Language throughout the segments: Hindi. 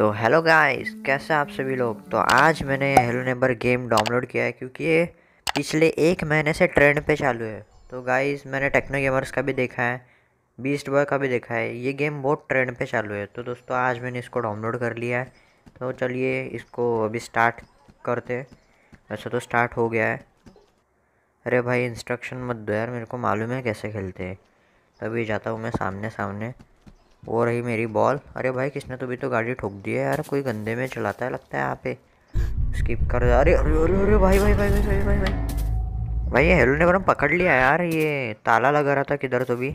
तो हेलो गाइस कैसे आप सभी लोग तो आज मैंने हेलो नेबर गेम डाउनलोड किया है क्योंकि ये पिछले एक महीने से ट्रेंड पे चालू है तो गाइस मैंने टेक्नो गेमर्स का भी देखा है बीस्ट बॉय का भी देखा है ये गेम बहुत ट्रेंड पे चालू है तो दोस्तों आज मैंने इसको डाउनलोड कर लिया है तो चलिए इसको अभी स्टार्ट करते वैसे तो स्टार्ट हो गया है अरे भाई इंस्ट्रक्शन मत दो यार मेरे को मालूम है कैसे खेलते हैं तभी जाता हूँ मैं सामने सामने वो रही मेरी बॉल अरे भाई किसने तो भी तो गाड़ी ठोक दी है यार कोई गंदे में चलाता है लगता है यहाँ पे स्किप कर अरे अरे अरे अरे भाई भाई भाई भाई भाई भाई भाई भाई ये हेलो ने बरम पकड़ लिया यार ये ताला लगा रहा था किधर तो भी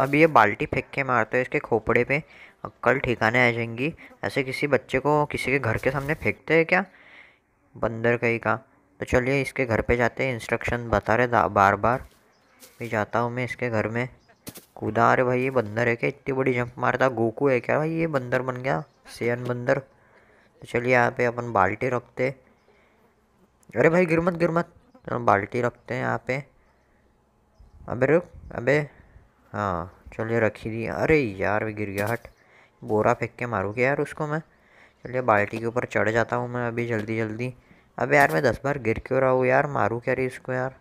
अब ये बाल्टी फेंक के मारते हैं इसके खोपड़े पे अक्कल ठिकाने आ जाएंगी ऐसे किसी बच्चे को किसी के घर के सामने फेंकते हैं क्या बंदर कहीं का तो चलिए इसके घर पे जाते हैं इंस्ट्रक्शन बता रहे बार बार भी जाता हूँ मैं इसके घर में खुदा अरे भाई ये बंदर है क्या इतनी बड़ी जंप मारता गोकू है क्या भाई ये बंदर बन गया सेन बंदर तो चलिए यहाँ पे अपन बाल्टी रखते अरे भाई गिरमत गिरमत गिर तो बाल्टी रखते हैं यहाँ पे अबे रुक अबे हाँ चलिए रखी दी अरे यार भी गिर गया हट बोरा फेंक के क्या यार उसको मैं चलिए बाल्टी के ऊपर चढ़ जाता हूँ मैं अभी जल्दी जल्दी अब यार मैं दस बार गिर क्यों रहा हूँ यार मारूँ क्या रही इसको यार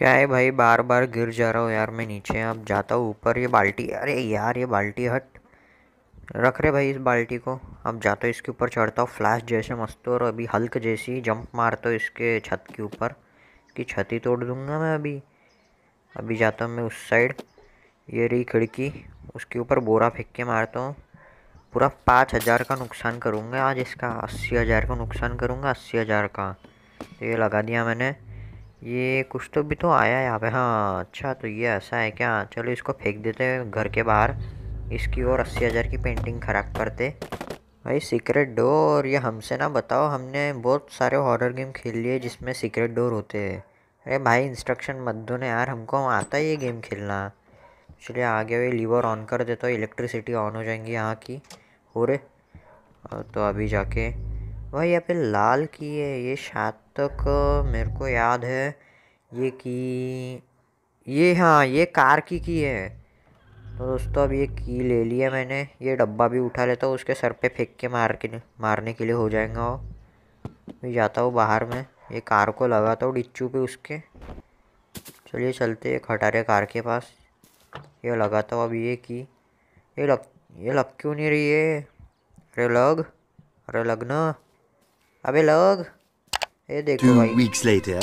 क्या है भाई बार बार गिर जा रहा हूँ यार मैं नीचे अब जाता हूँ ऊपर ये बाल्टी अरे यार ये बाल्टी हट रख रहे भाई इस बाल्टी को अब जाता हूँ इसके ऊपर चढ़ता हूँ फ्लैश जैसे मस्त और अभी हल्क जैसी जंप मारता हूँ इसके छत के ऊपर कि छत ही तोड़ दूँगा मैं अभी अभी जाता हूँ मैं उस साइड ये रही खिड़की उसके ऊपर बोरा फेंक के मारता हूँ पूरा पाँच हज़ार का नुकसान करूँगा आज इसका अस्सी हज़ार का नुकसान करूँगा अस्सी हज़ार का तो ये लगा दिया मैंने ये कुछ तो भी तो आया यहाँ पे हाँ अच्छा तो ये ऐसा है क्या चलो इसको फेंक देते हैं घर के बाहर इसकी और अस्सी हज़ार की पेंटिंग ख़राब करते भाई सीक्रेट डोर ये हमसे ना बताओ हमने बहुत सारे हॉरर गेम खेल लिए जिसमें सीक्रेट डोर होते हैं अरे भाई इंस्ट्रक्शन मत दो ना यार हमको आता है ये गेम खेलना चलिए आगे वही लीवर ऑन कर देता तो इलेक्ट्रिसिटी ऑन हो जाएंगी यहाँ की हो रे तो अभी जाके भाई यहाँ पे लाल की है ये शायद तक मेरे को याद है ये की ये हाँ ये कार की की है तो दोस्तों अब ये की ले लिया मैंने ये डब्बा भी उठा लेता हूँ उसके सर पे फेंक के मार के मारने के लिए हो जाएगा वो मैं जाता हूँ बाहर में ये कार को लगाता हूँ डिच्चू पे उसके चलिए चलते एक हटारे कार के पास ये लगाता हूँ अब ये की ये लग ये लग क्यों नहीं रही है अरे लग अरे लग ना अबे लग ये देखो भाई वीक्स लेटर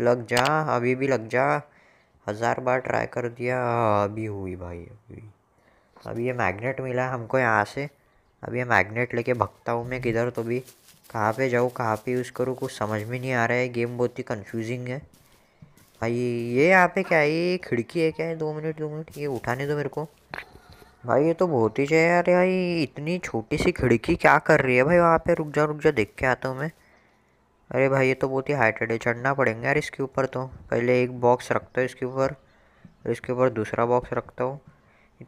लग जा अभी भी लग जा हज़ार बार ट्राई कर दिया अभी हुई भाई अभी अभी ये मैग्नेट मिला हमको यहाँ से अभी ये मैग्नेट लेके भगता हूँ मैं किधर तो भी कहाँ पे जाऊँ कहाँ पे यूज़ करूँ कुछ समझ में नहीं आ रहा है गेम बहुत ही कंफ्यूजिंग है भाई ये यहाँ पे क्या है ये खिड़की है क्या है दो मिनट दो मिनट ये उठाने दो मेरे को भाई ये तो बहुत ही चाहिए यार भाई इतनी छोटी सी खिड़की क्या कर रही है भाई वहाँ पे रुक जा रुक जा देख के आता हूँ मैं अरे भाई ये तो बहुत ही हाइटेड है चढ़ना पड़ेंगे यार इसके ऊपर तो पहले एक बॉक्स रखता हूँ इसके ऊपर इसके ऊपर दूसरा बॉक्स रखता हूँ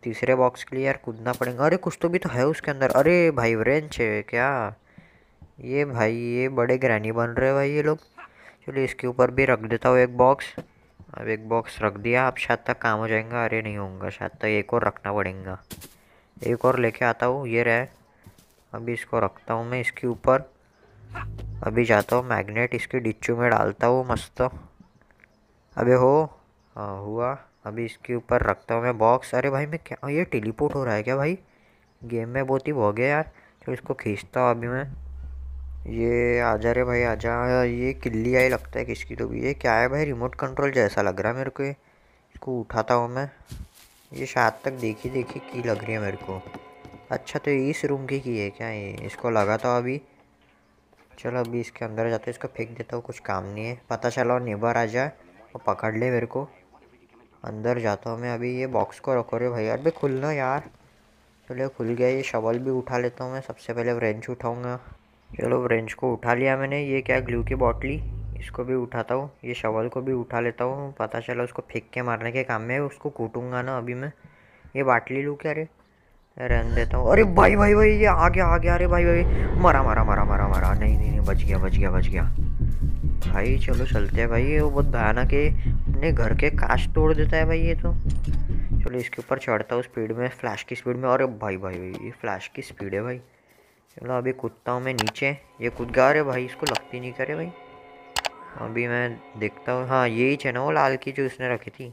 तीसरे बॉक्स के लिए यार कूदना पड़ेगा अरे कुछ तो भी तो है उसके अंदर अरे भाई रेंच है क्या ये भाई ये बड़े ग्रैनी बन रहे भाई ये लोग चलिए इसके ऊपर भी रख देता हूँ एक बॉक्स अब एक बॉक्स रख दिया अब शायद तक काम हो जाएगा अरे नहीं होगा शायद तक एक और रखना पड़ेगा एक और लेके आता हूँ ये रह अभी इसको रखता हूँ मैं इसके ऊपर अभी जाता हूँ मैग्नेट इसके डिच्चू में डालता हूँ मस्त अबे हो आ, हुआ अभी इसके ऊपर रखता हूँ मैं बॉक्स अरे भाई मैं क्या ये टेलीपोर्ट हो रहा है क्या भाई गेम में बहुत ही भोगे यार तो इसको खींचता हूँ अभी मैं ये आजा रे भाई आजा ये किल्ली आई लगता है किसकी तो भी ये क्या है भाई रिमोट कंट्रोल जैसा लग रहा है मेरे को ये इसको उठाता हूँ मैं ये शायद तक देखी देखी की लग रही है मेरे को अच्छा तो इस रूम की की है क्या ये इसको लगा था अभी चलो अभी इसके अंदर जाते इसको फेंक देता हूँ कुछ काम नहीं है पता चला नेबर आ जाए और पकड़ ले मेरे को अंदर जाता हूँ मैं अभी ये बॉक्स को रखो रे भाई अरे भाई खुलना यार चलो खुल गया ये शवल भी उठा लेता हूँ मैं सबसे पहले रेंच उठाऊँगा ये लो ब्रेंच को उठा लिया मैंने ये क्या ग्लू की बॉटली इसको भी उठाता हूँ ये शवल को भी उठा लेता हूँ पता चला उसको फेंक के मारने के काम में उसको कूटूंगा ना अभी मैं ये बाटली लूँ क्या अरे रहन देता हूँ अरे भाई भाई भाई ये आ गया आ गया अरे भाई भाई मरा मरा मरा मरा मरा नहीं नहीं नहीं बच गया बच गया बच गया भाई चलो चलते हैं भाई ये वो बहुत भयानक है अपने घर के काश तोड़ देता है भाई ये तो चलो इसके ऊपर चढ़ता हूँ स्पीड में फ्लैश की स्पीड में और भाई भाई भाई ये फ्लैश की स्पीड है भाई चलो अभी कुत्ता हूँ मैं नीचे ये कुछ गा अरे भाई इसको लगती नहीं करे भाई अभी मैं देखता हूँ हाँ यही चेना वो लाल की जो उसने रखी थी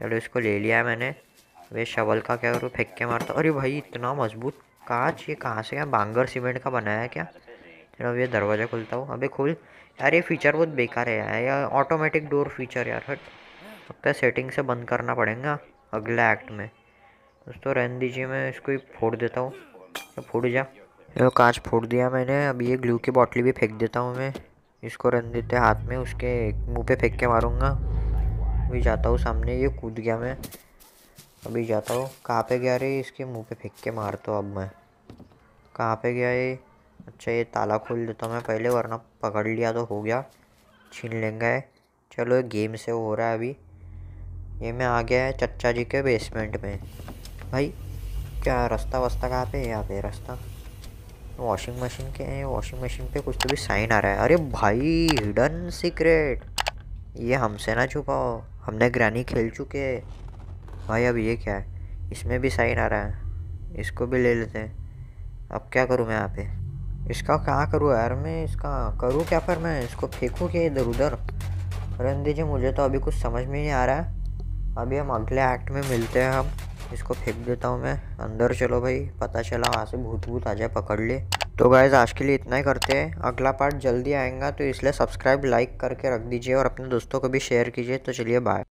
चलो इसको ले लिया मैंने वे शवल का क्या करूँ फेंक के मारता अरे भाई इतना मजबूत कांच ये कहाँ से क्या बांगर सीमेंट का बनाया है क्या चलो अब ये दरवाज़ा खुलता हूँ अभी खोल यार ये फीचर बहुत बेकार है यार यार ऑटोमेटिक डोर फीचर यार हट लगता है सेटिंग से बंद करना पड़ेगा अगला एक्ट में दोस्तों रहन दीजिए मैं इसको ही फोड़ देता हूँ तो फोड़ जा ये तो कांच फोड़ दिया मैंने अब ये ग्लू की बॉटली भी फेंक देता हूँ मैं इसको रन देते हाथ में उसके मुंह पे फेंक के मारूँगा अभी जाता हूँ सामने ये कूद गया मैं अभी जाता हूँ कहाँ पे गया रे इसके मुंह पे फेंक के मारता तो हूँ अब मैं कहाँ पे गया ये अच्छा ये ताला खोल देता हूँ मैं पहले वरना पकड़ लिया तो हो गया छीन लेंगे चलो गेम से हो रहा है अभी ये मैं आ गया है चचा जी के बेसमेंट में भाई क्या रास्ता वस्ता कहाँ पे यहाँ पे रास्ता वॉशिंग मशीन के वॉशिंग मशीन पे कुछ तो भी साइन आ रहा है अरे भाई हिडन सीक्रेट ये हमसे ना छुपाओ हमने ग्रानी खेल चुके भाई अब ये क्या है इसमें भी साइन आ रहा है इसको भी ले लेते हैं अब क्या करूँ मैं यहाँ पे इसका क्या करूँ यार मैं इसका करूँ क्या पर मैं इसको फेंकूँ क्या इधर उधर रन दीजिए मुझे तो अभी कुछ समझ में नहीं आ रहा है अभी हम अगले एक्ट में मिलते हैं हम इसको फेंक देता हूँ मैं अंदर चलो भाई पता चला वहाँ से भूत भूत आ जाए पकड़ ले तो गाइज आज के लिए इतना ही करते हैं अगला पार्ट जल्दी आएगा तो इसलिए सब्सक्राइब लाइक करके रख दीजिए और अपने दोस्तों को भी शेयर कीजिए तो चलिए बाय